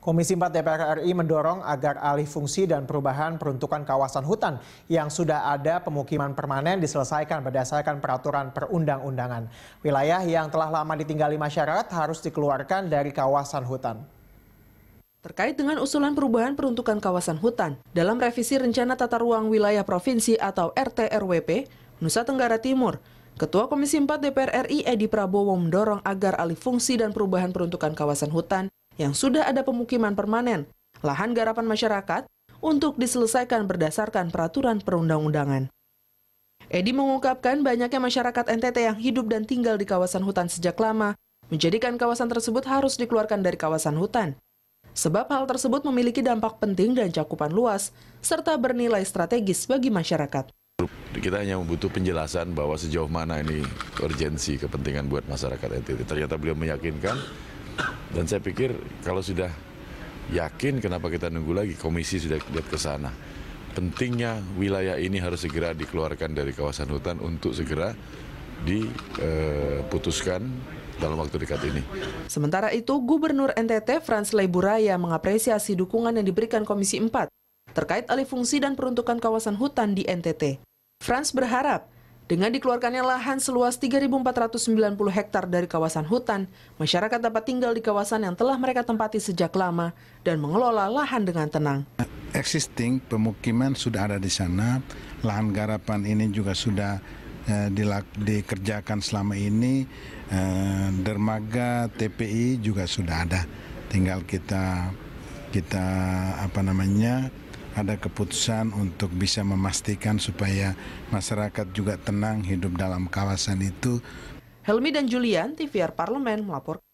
Komisi 4 DPR RI mendorong agar alih fungsi dan perubahan peruntukan kawasan hutan yang sudah ada pemukiman permanen diselesaikan berdasarkan peraturan perundang-undangan. Wilayah yang telah lama ditinggali masyarakat harus dikeluarkan dari kawasan hutan. Terkait dengan usulan perubahan peruntukan kawasan hutan dalam revisi Rencana Tata Ruang Wilayah Provinsi atau RTRWP, Nusa Tenggara Timur, Ketua Komisi 4 DPR RI Edi Prabowo mendorong agar alih fungsi dan perubahan peruntukan kawasan hutan yang sudah ada pemukiman permanen, lahan garapan masyarakat, untuk diselesaikan berdasarkan peraturan perundang-undangan. Edi mengungkapkan banyaknya masyarakat NTT yang hidup dan tinggal di kawasan hutan sejak lama, menjadikan kawasan tersebut harus dikeluarkan dari kawasan hutan. Sebab hal tersebut memiliki dampak penting dan cakupan luas, serta bernilai strategis bagi masyarakat. Kita hanya membutuh penjelasan bahwa sejauh mana ini urgensi kepentingan buat masyarakat NTT. Ternyata beliau meyakinkan dan saya pikir kalau sudah yakin kenapa kita nunggu lagi, komisi sudah lihat ke sana. Pentingnya wilayah ini harus segera dikeluarkan dari kawasan hutan untuk segera diputuskan eh, dalam waktu dekat ini. Sementara itu, Gubernur NTT Frans Leiburaya mengapresiasi dukungan yang diberikan Komisi 4 terkait alih fungsi dan peruntukan kawasan hutan di NTT. Frans berharap dengan dikeluarkannya lahan seluas 3.490 hektar dari kawasan hutan, masyarakat dapat tinggal di kawasan yang telah mereka tempati sejak lama dan mengelola lahan dengan tenang. Existing pemukiman sudah ada di sana, lahan garapan ini juga sudah eh, dikerjakan selama ini, eh, dermaga TPI juga sudah ada, tinggal kita kita apa namanya ada keputusan untuk bisa memastikan supaya masyarakat juga tenang hidup dalam kawasan itu. Helmi dan Julian, TVR Parlemen melaporkan.